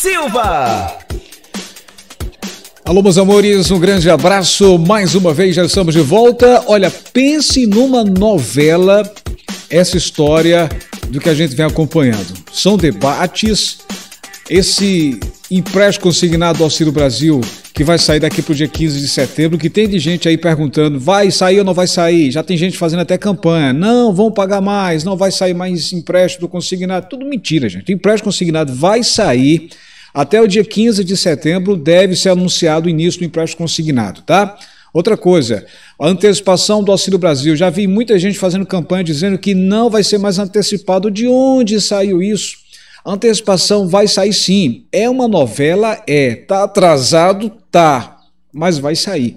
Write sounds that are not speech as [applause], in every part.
Silva. Alô, meus amores, um grande abraço. Mais uma vez já estamos de volta. Olha, pense numa novela essa história do que a gente vem acompanhando. São debates, esse empréstimo consignado ao Auxílio Brasil que vai sair daqui para o dia 15 de setembro, que tem de gente aí perguntando, vai sair ou não vai sair? Já tem gente fazendo até campanha, não, vão pagar mais, não vai sair mais empréstimo consignado. Tudo mentira, gente. O empréstimo consignado vai sair até o dia 15 de setembro deve ser anunciado o início do empréstimo consignado, tá? Outra coisa, a antecipação do Auxílio Brasil. Já vi muita gente fazendo campanha dizendo que não vai ser mais antecipado. De onde saiu isso? A antecipação vai sair sim. É uma novela? É. Tá atrasado? Tá. Mas vai sair.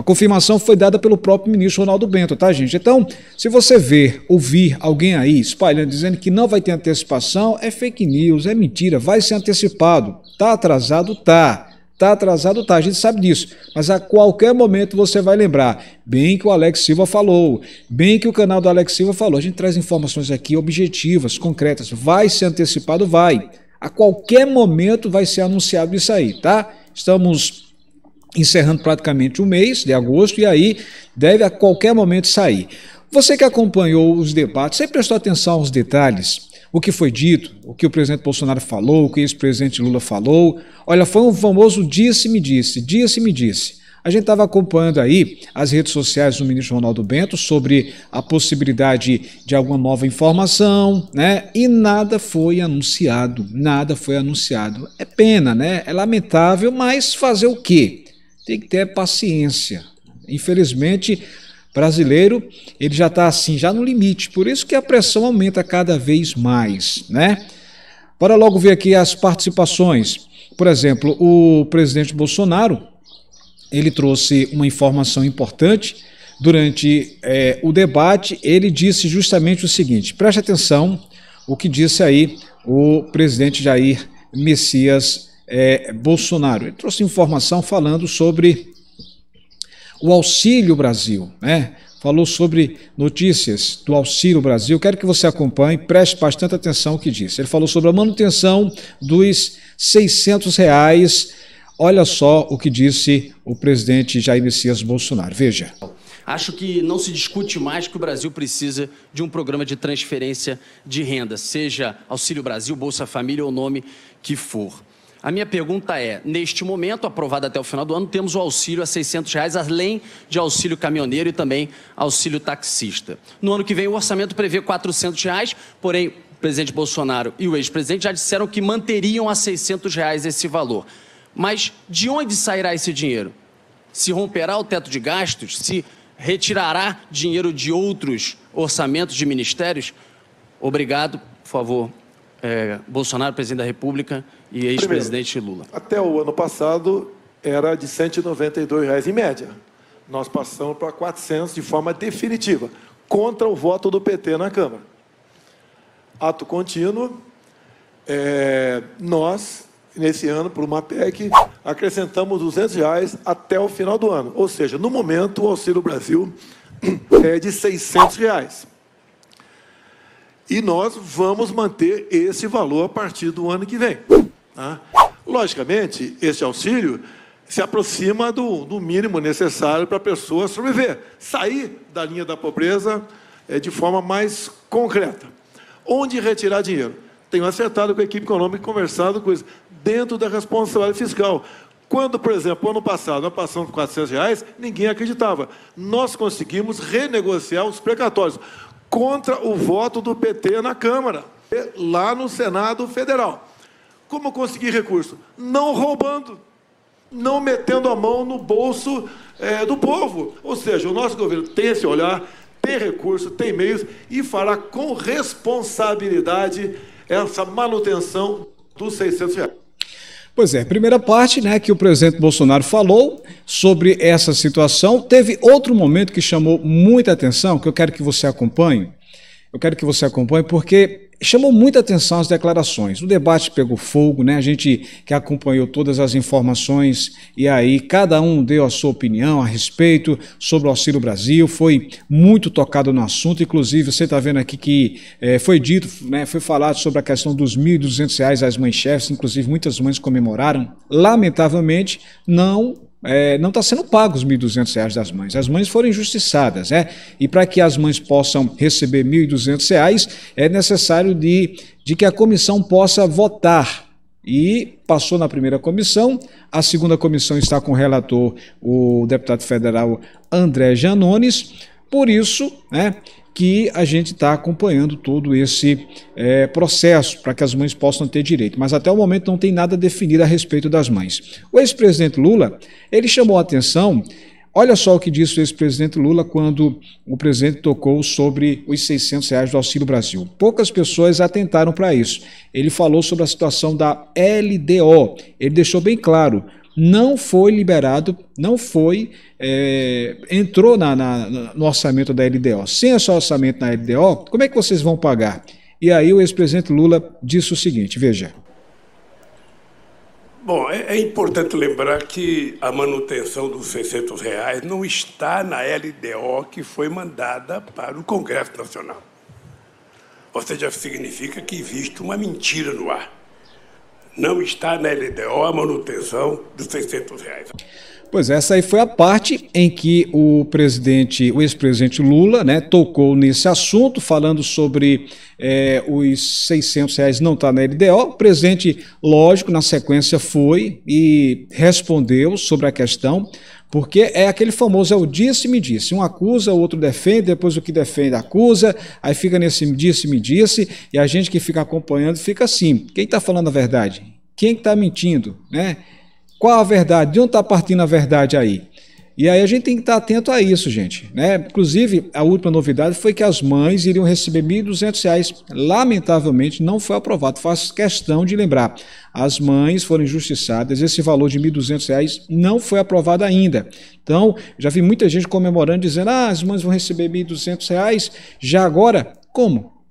A confirmação foi dada pelo próprio ministro Ronaldo Bento, tá, gente? Então, se você ver, ouvir alguém aí espalhando, dizendo que não vai ter antecipação, é fake news, é mentira, vai ser antecipado. Tá atrasado? Tá. Tá atrasado? Tá. A gente sabe disso. Mas a qualquer momento você vai lembrar. Bem que o Alex Silva falou, bem que o canal do Alex Silva falou. A gente traz informações aqui objetivas, concretas. Vai ser antecipado? Vai. A qualquer momento vai ser anunciado isso aí, tá? Estamos encerrando praticamente o mês de agosto, e aí deve a qualquer momento sair. Você que acompanhou os debates, você prestou atenção aos detalhes, o que foi dito, o que o presidente Bolsonaro falou, o que o ex-presidente Lula falou. Olha, foi um famoso disse-me disse, disse-me disse. A gente estava acompanhando aí as redes sociais do ministro Ronaldo Bento sobre a possibilidade de alguma nova informação, né? E nada foi anunciado, nada foi anunciado. É pena, né? É lamentável, mas fazer o quê? Tem que ter paciência. Infelizmente, brasileiro, ele já está assim, já no limite. Por isso que a pressão aumenta cada vez mais, né? Bora logo ver aqui as participações. Por exemplo, o presidente Bolsonaro, ele trouxe uma informação importante durante é, o debate. Ele disse justamente o seguinte: preste atenção o que disse aí o presidente Jair Messias é, Bolsonaro. Ele trouxe informação falando sobre o Auxílio Brasil, né? Falou sobre notícias do Auxílio Brasil. Quero que você acompanhe, preste bastante atenção o que disse. Ele falou sobre a manutenção dos 600 reais. Olha só o que disse o presidente Jair Messias Bolsonaro. Veja. Acho que não se discute mais que o Brasil precisa de um programa de transferência de renda, seja Auxílio Brasil, Bolsa Família ou nome que for. A minha pergunta é: neste momento, aprovado até o final do ano, temos o auxílio a 600 reais, além de auxílio caminhoneiro e também auxílio taxista. No ano que vem, o orçamento prevê 400 reais, porém, o presidente Bolsonaro e o ex-presidente já disseram que manteriam a 600 reais esse valor. Mas de onde sairá esse dinheiro? Se romperá o teto de gastos? Se retirará dinheiro de outros orçamentos de ministérios? Obrigado, por favor, é, Bolsonaro, presidente da República, e ex-presidente Lula? Até o ano passado era de R$ 192 reais em média. Nós passamos para 400 de forma definitiva, contra o voto do PT na Câmara. Ato contínuo, é, nós, nesse ano, por uma PEC, acrescentamos 200 reais até o final do ano. Ou seja, no momento, o Auxílio Brasil é de 600 reais. E nós vamos manter esse valor a partir do ano que vem. Tá? Logicamente, esse auxílio se aproxima do, do mínimo necessário para a pessoa sobreviver, sair da linha da pobreza é, de forma mais concreta. Onde retirar dinheiro? Tenho acertado com a equipe econômica e conversado com isso, dentro da responsabilidade fiscal. Quando, por exemplo, ano passado nós passamos por 400 reais, ninguém acreditava. Nós conseguimos renegociar os precatórios contra o voto do PT na Câmara, lá no Senado Federal. Como conseguir recurso? Não roubando, não metendo a mão no bolso é, do povo. Ou seja, o nosso governo tem esse olhar, tem recurso, tem meios e fará com responsabilidade essa manutenção dos 600 reais. Pois é, primeira parte, né, que o presidente Bolsonaro falou sobre essa situação, teve outro momento que chamou muita atenção, que eu quero que você acompanhe. Eu quero que você acompanhe porque chamou muita atenção as declarações. O debate pegou fogo, né? A gente que acompanhou todas as informações e aí cada um deu a sua opinião a respeito sobre o Auxílio Brasil. Foi muito tocado no assunto. Inclusive, você está vendo aqui que é, foi dito, né? Foi falado sobre a questão dos R$ 1.200 às mães chefes. Inclusive, muitas mães comemoraram. Lamentavelmente, não é, não está sendo pago os R$ 1.200 das mães. As mães foram injustiçadas, né? E para que as mães possam receber R$ 1.200, é necessário de, de que a comissão possa votar e passou na primeira comissão. A segunda comissão está com o relator, o deputado federal André Janones. Por isso, né, que a gente está acompanhando todo esse é, processo para que as mães possam ter direito. Mas até o momento não tem nada definido a respeito das mães. O ex-presidente Lula, ele chamou a atenção. Olha só o que disse o ex-presidente Lula quando o presidente tocou sobre os 600 reais do Auxílio Brasil. Poucas pessoas atentaram para isso. Ele falou sobre a situação da LDO. Ele deixou bem claro não foi liberado, não foi, é, entrou na, na, no orçamento da LDO. Sem esse orçamento na LDO, como é que vocês vão pagar? E aí o ex-presidente Lula disse o seguinte, veja. Bom, é, é importante lembrar que a manutenção dos 600 reais não está na LDO que foi mandada para o Congresso Nacional. Ou seja, significa que existe uma mentira no ar não está na LDO a manutenção dos 600 reais. Pois é, essa aí foi a parte em que o presidente, o ex-presidente Lula, né, tocou nesse assunto, falando sobre é, os 600 reais não está na LDO. O presidente, lógico, na sequência foi e respondeu sobre a questão. Porque é aquele famoso, é o disse me disse. Um acusa, o outro defende, depois o que defende acusa, aí fica nesse disse me disse, e a gente que fica acompanhando fica assim. Quem está falando a verdade? Quem está mentindo? Né? Qual a verdade? De onde está partindo a verdade aí? E aí a gente tem que estar atento a isso, gente. Né? Inclusive, a última novidade foi que as mães iriam receber R$ 1.200. Lamentavelmente, não foi aprovado. Faço questão de lembrar. As mães foram injustiçadas. Esse valor de R$ 1.200 não foi aprovado ainda. Então, já vi muita gente comemorando, dizendo, ah, as mães vão receber R$ 1.200. Já agora, como?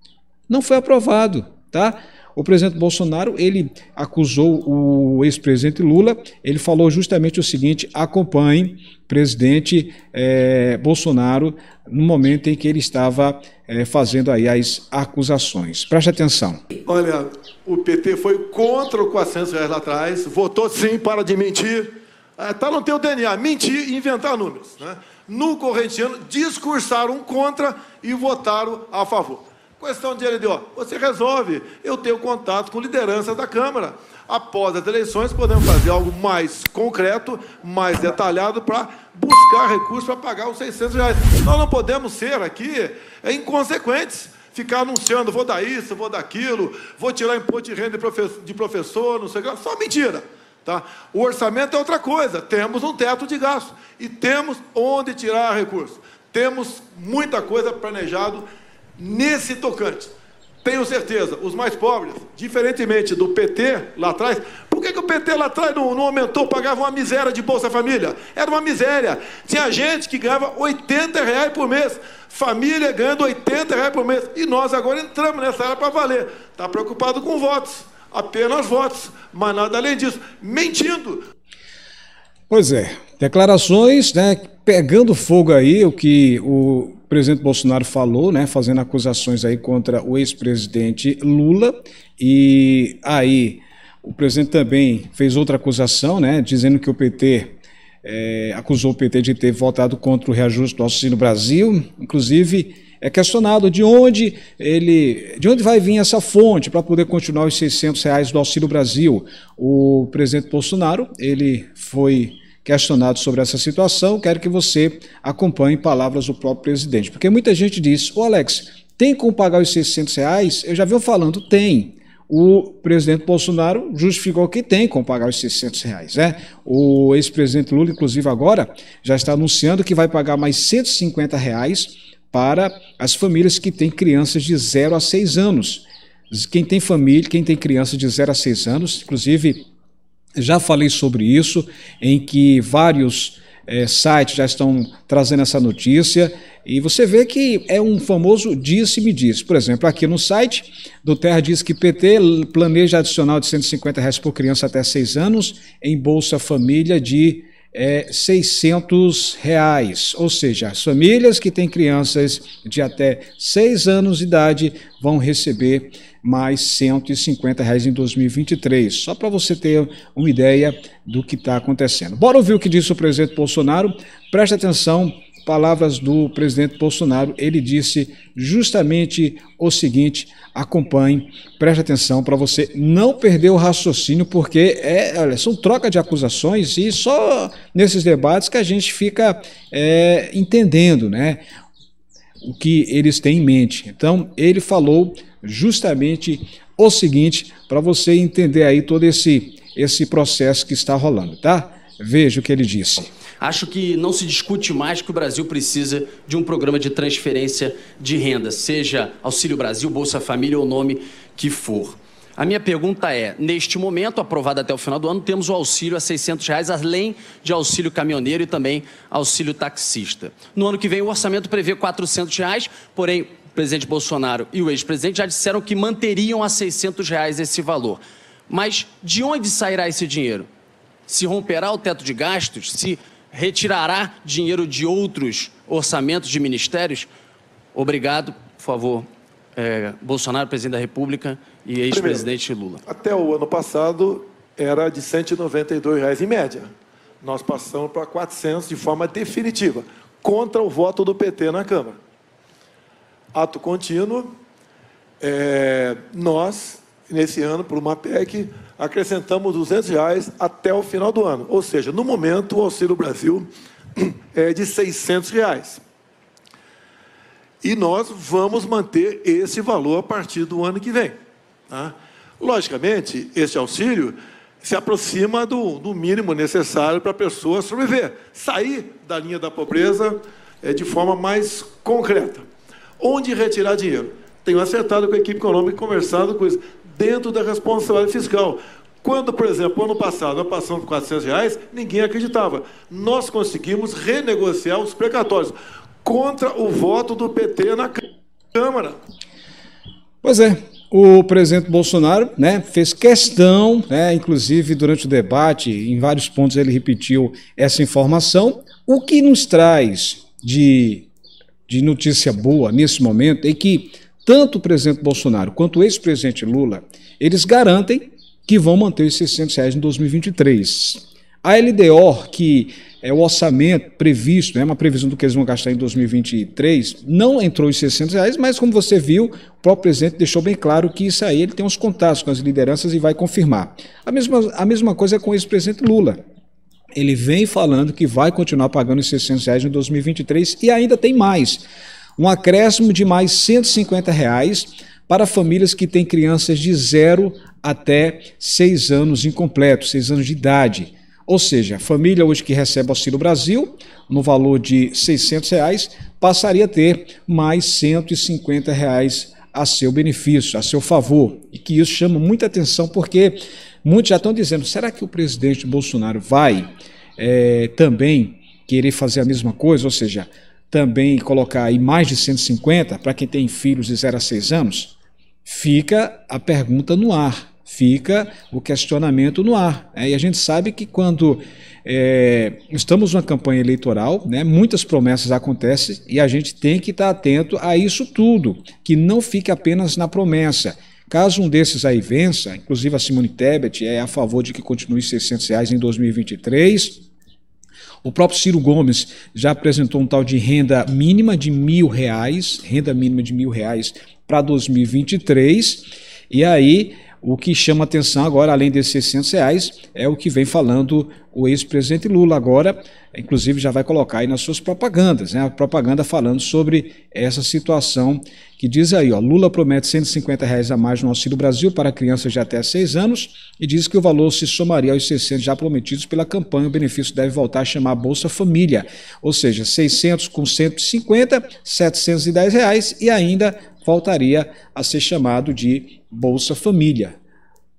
Não foi aprovado, tá? O presidente Bolsonaro, ele acusou o ex-presidente Lula, ele falou justamente o seguinte: acompanhe presidente eh, Bolsonaro no momento em que ele estava eh, fazendo aí as acusações. Preste atenção. Olha, o PT foi contra o 400 reais lá atrás, votou sim para de mentir. está ah, tá no teu DNA, mentir e inventar números. Né? No correntiano, discursaram contra e votaram a favor. Questão de LDO, você resolve. Eu tenho contato com lideranças da Câmara. Após as eleições, podemos fazer algo mais concreto, mais detalhado, para buscar recursos para pagar os 600 reais. Nós não podemos ser aqui é, inconsequentes ficar anunciando, vou dar isso, vou dar aquilo, vou tirar imposto de renda de professor, não sei o que, só mentira. Tá? O orçamento é outra coisa, temos um teto de gasto e temos onde tirar recursos. Temos muita coisa planejado nesse tocante. Tenho certeza, os mais pobres, diferentemente do PT lá atrás, por que, que o PT lá atrás não, não, aumentou, pagava uma miséria de Bolsa Família? Era uma miséria. Tinha gente que ganhava 80 reais por mês, família ganhando 80 reais por mês. E nós agora entramos nessa área para valer. Está preocupado com votos, apenas votos, mas nada além disso. Mentindo. Pois é, declarações né, pegando fogo aí o que o presidente Bolsonaro falou, né, fazendo acusações aí contra o ex-presidente Lula e aí o presidente também fez outra acusação, né, dizendo que o PT é, acusou o PT de ter votado contra o reajuste do auxílio Brasil, inclusive é questionado de onde ele, de onde vai vir essa fonte para poder continuar os 600 reais do auxílio Brasil. O presidente Bolsonaro ele foi questionado sobre essa situação, quero que você acompanhe palavras do próprio presidente. Porque muita gente diz, ô Alex, tem como pagar os 600 reais? Eu já vi falando, tem. O presidente Bolsonaro justificou que tem como pagar os 600 reais. Né? O ex-presidente Lula, inclusive agora, já está anunciando que vai pagar mais 150 reais para as famílias que têm crianças de 0 a 6 anos. Quem tem família, quem tem criança de 0 a 6 anos, inclusive já falei sobre isso, em que vários é, sites já estão trazendo essa notícia e você vê que é um famoso disse-me disse. Por exemplo, aqui no site do Terra diz que PT planeja adicional de 150 reais por criança até 6 anos em Bolsa Família de é, 600 reais. Ou seja, as famílias que têm crianças de até 6 anos de idade vão receber mais 150 reais em 2023. Só para você ter uma ideia do que está acontecendo. Bora ouvir o que disse o presidente Bolsonaro. Preste atenção palavras do presidente Bolsonaro, ele disse justamente o seguinte: acompanhe, preste atenção para você não perder o raciocínio, porque é, olha, são troca de acusações e só nesses debates que a gente fica é, entendendo né, o que eles têm em mente. Então, ele falou justamente o seguinte para você entender aí todo esse, esse processo que está rolando, tá? Veja o que ele disse. Acho que não se discute mais que o Brasil precisa de um programa de transferência de renda, seja Auxílio Brasil, Bolsa Família ou o nome que for. A minha pergunta é: neste momento, aprovado até o final do ano, temos o auxílio a 600 reais, além de auxílio caminhoneiro e também auxílio taxista. No ano que vem, o orçamento prevê 400 reais, porém, o presidente Bolsonaro e o ex-presidente já disseram que manteriam a 600 reais esse valor. Mas de onde sairá esse dinheiro? Se romperá o teto de gastos? Se retirará dinheiro de outros orçamentos de ministérios? Obrigado, por favor, é, Bolsonaro, presidente da República e ex-presidente Lula. Até o ano passado era de R$ reais em média. Nós passamos para 400 de forma definitiva, contra o voto do PT na Câmara. Ato contínuo, é, nós nesse ano, por uma PEC, acrescentamos 200 reais até o final do ano. Ou seja, no momento, o Auxílio Brasil [clears throat] é de 600 reais. E nós vamos manter esse valor a partir do ano que vem. Tá? Logicamente, esse auxílio se aproxima do, do mínimo necessário para a pessoa sobreviver, sair da linha da pobreza é, de forma mais concreta. Onde retirar dinheiro? Tenho acertado com a equipe econômica conversado com isso dentro da responsabilidade fiscal. Quando, por exemplo, ano passado a passamos de 400 reais, ninguém acreditava. Nós conseguimos renegociar os precatórios contra o voto do PT na Câmara. Pois é, o presidente Bolsonaro né, fez questão, né, inclusive durante o debate, em vários pontos ele repetiu essa informação. O que nos traz de, de notícia boa nesse momento é que tanto o presidente Bolsonaro quanto o ex-presidente Lula, eles garantem que vão manter os 600 reais em 2023. A LDO, que é o orçamento previsto, é uma previsão do que eles vão gastar em 2023, não entrou em 600 reais, mas como você viu, o próprio presidente deixou bem claro que isso aí ele tem uns contatos com as lideranças e vai confirmar. A mesma, a mesma coisa é com o ex-presidente Lula. Ele vem falando que vai continuar pagando os 600 reais em 2023 e ainda tem mais um acréscimo de mais R$ 150 reais para famílias que têm crianças de 0 até 6 anos incompletos, 6 anos de idade. Ou seja, família hoje que recebe Auxílio Brasil, no valor de R$ 600, reais, passaria a ter mais R$ 150 reais a seu benefício, a seu favor. E que isso chama muita atenção, porque muitos já estão dizendo: será que o presidente Bolsonaro vai é, também querer fazer a mesma coisa? Ou seja, também colocar aí mais de 150, para quem tem filhos de 0 a 6 anos, fica a pergunta no ar, fica o questionamento no ar. Né? E a gente sabe que quando é, estamos numa campanha eleitoral, né, muitas promessas acontecem e a gente tem que estar atento a isso tudo, que não fique apenas na promessa. Caso um desses aí vença, inclusive a Simone Tebet é a favor de que continue R$ 600 reais em 2023, o próprio Ciro Gomes já apresentou um tal de renda mínima de mil reais, renda mínima de mil reais para 2023. E aí o que chama atenção agora, além desses 600 reais, é o que vem falando o ex-presidente Lula agora, inclusive já vai colocar aí nas suas propagandas, né? A propaganda falando sobre essa situação que diz aí, ó, Lula promete 150 reais a mais no Auxílio Brasil para crianças de até 6 anos e diz que o valor se somaria aos 600 já prometidos pela campanha. O benefício deve voltar a chamar Bolsa Família, ou seja, 600 com 150, 710 reais e ainda voltaria a ser chamado de Bolsa Família.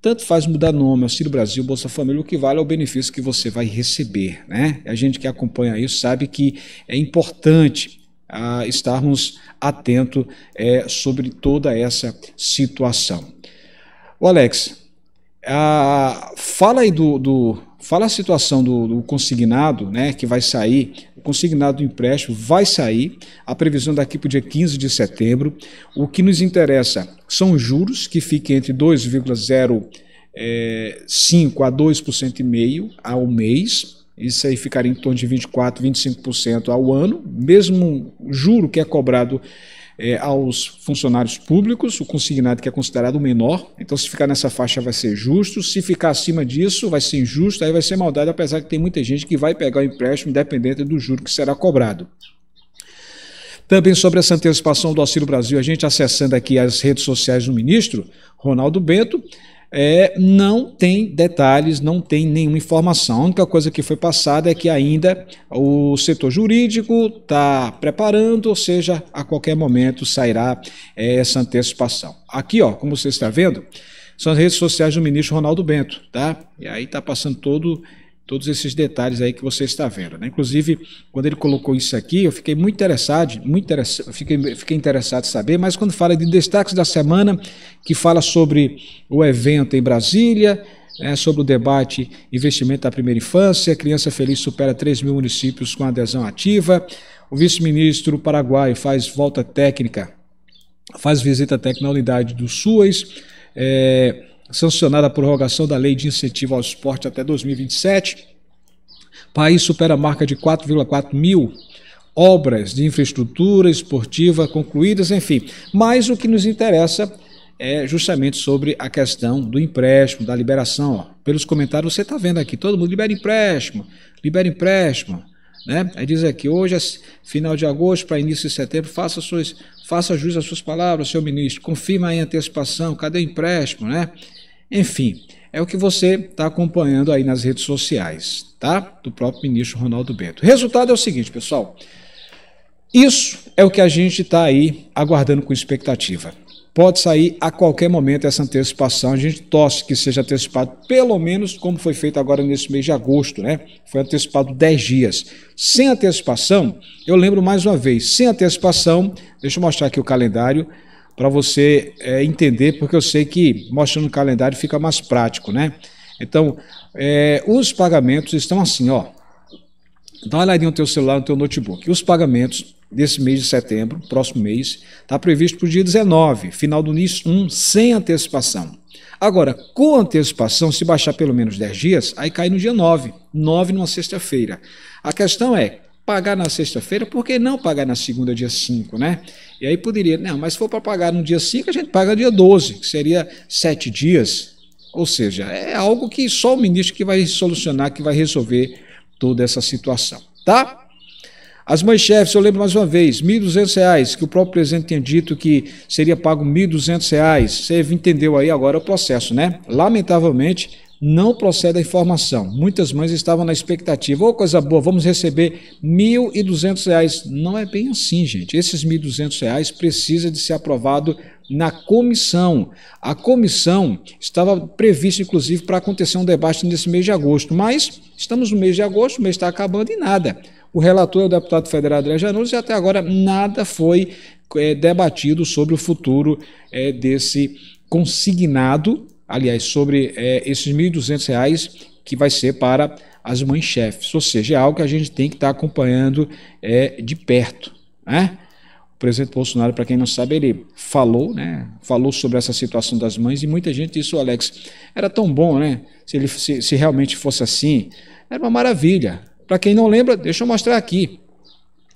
Tanto faz mudar nome, Auxílio Brasil, Bolsa Família, o que vale é o benefício que você vai receber. Né? A gente que acompanha isso sabe que é importante ah, estarmos atentos é, sobre toda essa situação. O Alex, ah, fala aí do, do, fala a situação do, do, consignado, né, que vai sair o consignado do empréstimo vai sair, a previsão daqui para o dia 15 de setembro. O que nos interessa são juros, que fiquem entre 2,05% eh, a 2,5% ao mês. Isso aí ficaria em torno de 24%, 25% ao ano. Mesmo juro que é cobrado é, aos funcionários públicos, o consignado que é considerado o menor. Então, se ficar nessa faixa vai ser justo, se ficar acima disso vai ser injusto, aí vai ser maldade, apesar que tem muita gente que vai pegar o empréstimo independente do juro que será cobrado. Também sobre essa antecipação do Auxílio Brasil, a gente acessando aqui as redes sociais do ministro, Ronaldo Bento, é, não tem detalhes, não tem nenhuma informação. A única coisa que foi passada é que ainda o setor jurídico está preparando, ou seja, a qualquer momento sairá é, essa antecipação. Aqui, ó, como você está vendo, são as redes sociais do ministro Ronaldo Bento, tá? E aí está passando todo todos esses detalhes aí que você está vendo. Né? Inclusive, quando ele colocou isso aqui, eu fiquei muito interessado, muito interessado, fiquei, fiquei interessado em saber, mas quando fala de destaques da semana, que fala sobre o evento em Brasília, né, sobre o debate investimento da primeira infância, criança feliz supera 3 mil municípios com adesão ativa, o vice-ministro paraguaio faz volta técnica, faz visita técnica na unidade do SUAS, é, sancionada a prorrogação da lei de incentivo ao esporte até 2027. O país supera a marca de 4,4 mil obras de infraestrutura esportiva concluídas, enfim. Mas o que nos interessa é justamente sobre a questão do empréstimo, da liberação. Ó. Pelos comentários você está vendo aqui, todo mundo libera empréstimo, libera empréstimo. Né? Aí diz aqui, hoje é final de agosto para início de setembro, faça, suas, faça jus às suas palavras, senhor ministro, confirma a antecipação, cadê o empréstimo, né? Enfim, é o que você está acompanhando aí nas redes sociais, tá? Do próprio ministro Ronaldo Bento. O Resultado é o seguinte, pessoal. Isso é o que a gente está aí aguardando com expectativa. Pode sair a qualquer momento essa antecipação. A gente torce que seja antecipado, pelo menos como foi feito agora nesse mês de agosto, né? Foi antecipado 10 dias. Sem antecipação, eu lembro mais uma vez, sem antecipação, deixa eu mostrar aqui o calendário para você é, entender, porque eu sei que mostrando o calendário fica mais prático, né? Então, é, os pagamentos estão assim, ó. Dá uma olhadinha no teu celular, no teu notebook. Os pagamentos desse mês de setembro, próximo mês, está previsto para o dia 19, final do NIS 1, sem antecipação. Agora, com antecipação, se baixar pelo menos 10 dias, aí cai no dia 9, 9 numa sexta-feira. A questão é, pagar na sexta-feira, por que não pagar na segunda, dia 5, né? E aí poderia, não, mas se for para pagar no dia 5, a gente paga no dia 12, que seria sete dias. Ou seja, é algo que só o ministro que vai solucionar, que vai resolver toda essa situação, tá? As mães chefes, eu lembro mais uma vez, R$ 1.200, que o próprio presidente tinha dito que seria pago R$ 1.200. Você entendeu aí agora o processo, né? Lamentavelmente, não procede a informação. Muitas mães estavam na expectativa, ô oh, coisa boa, vamos receber R$ 1.200. Não é bem assim, gente. Esses R$ 1.200 precisa de ser aprovado na comissão. A comissão estava prevista, inclusive, para acontecer um debate nesse mês de agosto, mas estamos no mês de agosto, o mês está acabando e nada. O relator é o deputado federal André Janus e até agora nada foi é, debatido sobre o futuro é, desse consignado aliás, sobre é, esses R$ 1.200 que vai ser para as mães chefes. Ou seja, é algo que a gente tem que estar tá acompanhando é, de perto. Né? O presidente Bolsonaro, para quem não sabe, ele falou, né? Falou sobre essa situação das mães e muita gente disse, Alex, era tão bom, né? Se, ele, se, se realmente fosse assim, era uma maravilha. Para quem não lembra, deixa eu mostrar aqui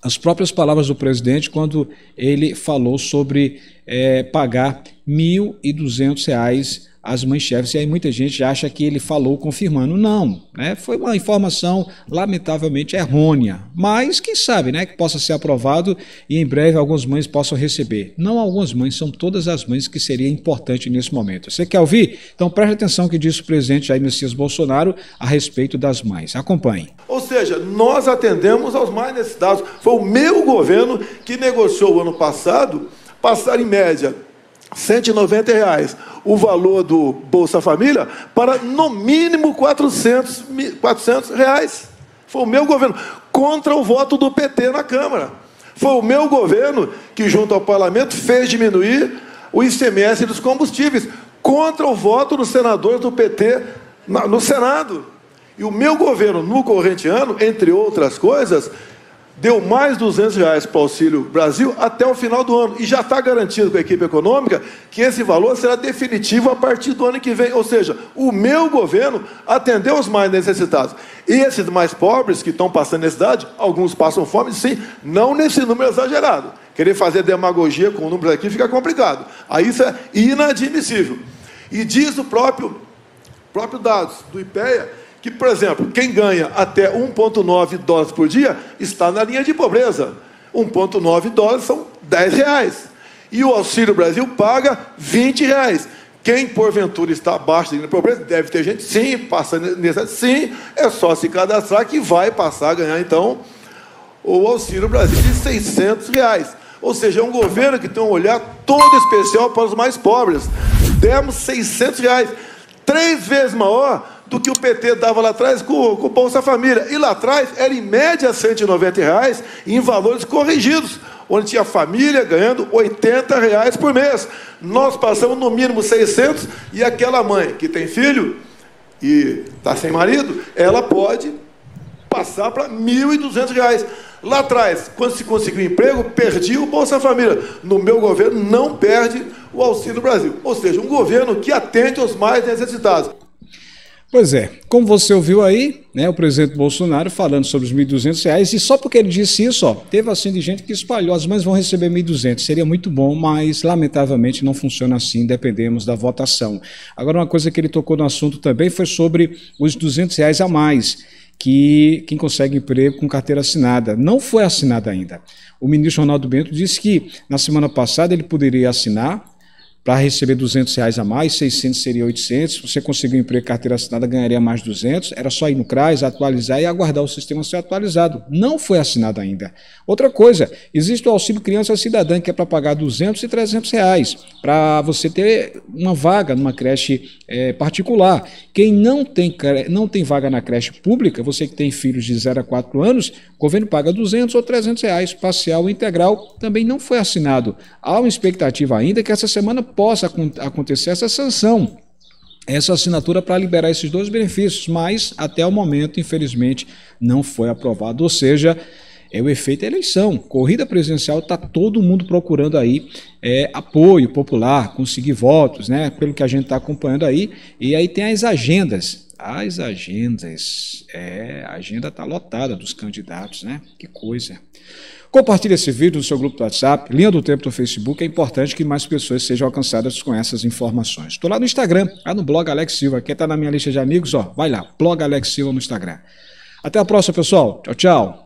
as próprias palavras do presidente quando ele falou sobre é, pagar R$ 1.200 as mães chefes. E aí muita gente acha que ele falou confirmando. Não, né? foi uma informação lamentavelmente errônea. Mas quem sabe né, que possa ser aprovado e em breve algumas mães possam receber. Não algumas mães, são todas as mães que seria importante nesse momento. Você quer ouvir? Então preste atenção que disse o presidente Jair Messias Bolsonaro a respeito das mães. Acompanhe. Ou seja, nós atendemos aos mais necessitados. Foi o meu governo que negociou o ano passado passar em média 190 reais o valor do Bolsa Família para no mínimo 400, 400 reais. Foi o meu governo, contra o voto do PT na Câmara. Foi o meu governo que, junto ao parlamento, fez diminuir o ICMS dos combustíveis, contra o voto dos senadores do PT no Senado. E o meu governo, no corrente ano, entre outras coisas, deu mais 200 reais para o Auxílio Brasil até o final do ano. E já está garantido com a equipe econômica que esse valor será definitivo a partir do ano que vem. Ou seja, o meu governo atendeu os mais necessitados. E esses mais pobres que estão passando necessidade, alguns passam fome, sim, não nesse número exagerado. Querer fazer demagogia com números aqui fica complicado. Aí isso é inadmissível. E diz o próprio, próprio dados do IPEA que, por exemplo, quem ganha até 1,9 dólares por dia está na linha de pobreza. 1,9 dólares são 10 reais. E o Auxílio Brasil paga 20 reais. Quem porventura está abaixo da linha de pobreza, deve ter gente, sim, passando nessa. Sim, é só se cadastrar que vai passar a ganhar, então, o Auxílio Brasil de 600 reais. Ou seja, é um governo que tem um olhar todo especial para os mais pobres. Demos 600 reais, três vezes maior do que o PT dava lá atrás com, com o Bolsa Família. E lá atrás era em média 190 reais em valores corrigidos, onde tinha família ganhando 80 reais por mês. Nós passamos no mínimo 600 e aquela mãe que tem filho e está sem marido, ela pode passar para 1.200 reais. Lá atrás, quando se conseguiu emprego, perdi o Bolsa Família. No meu governo, não perde o Auxílio Brasil. Ou seja, um governo que atende aos mais necessitados. Pois é, como você ouviu aí, né, o presidente Bolsonaro falando sobre os R$ reais e só porque ele disse isso, ó, teve assim de gente que espalhou, as mães vão receber R$ 1.200, seria muito bom, mas lamentavelmente não funciona assim, dependemos da votação. Agora, uma coisa que ele tocou no assunto também foi sobre os R$ reais a mais, que quem consegue emprego com carteira assinada. Não foi assinada ainda. O ministro Ronaldo Bento disse que na semana passada ele poderia assinar, para receber 200 reais a mais, 600 seria 800, se você conseguir um emprego carteira assinada, ganharia mais 200, era só ir no CRAS, atualizar e aguardar o sistema ser atualizado. Não foi assinado ainda. Outra coisa, existe o auxílio criança cidadã, que é para pagar 200 e 300 reais, para você ter uma vaga numa creche é, particular. Quem não tem, não tem vaga na creche pública, você que tem filhos de 0 a 4 anos, o governo paga 200 ou 300 reais, parcial ou integral, também não foi assinado. Há uma expectativa ainda que essa semana possa acontecer essa sanção, essa assinatura para liberar esses dois benefícios, mas até o momento, infelizmente, não foi aprovado. Ou seja, é o efeito é eleição. Corrida presidencial está todo mundo procurando aí é, apoio popular, conseguir votos, né? Pelo que a gente está acompanhando aí. E aí tem as agendas. As agendas. É, a agenda está lotada dos candidatos, né? Que coisa. Compartilhe esse vídeo no seu grupo do WhatsApp, linha do tempo do Facebook. É importante que mais pessoas sejam alcançadas com essas informações. Estou lá no Instagram, lá no blog Alex Silva. Quem está na minha lista de amigos, ó, vai lá, blog Alex Silva no Instagram. Até a próxima, pessoal. Tchau, tchau.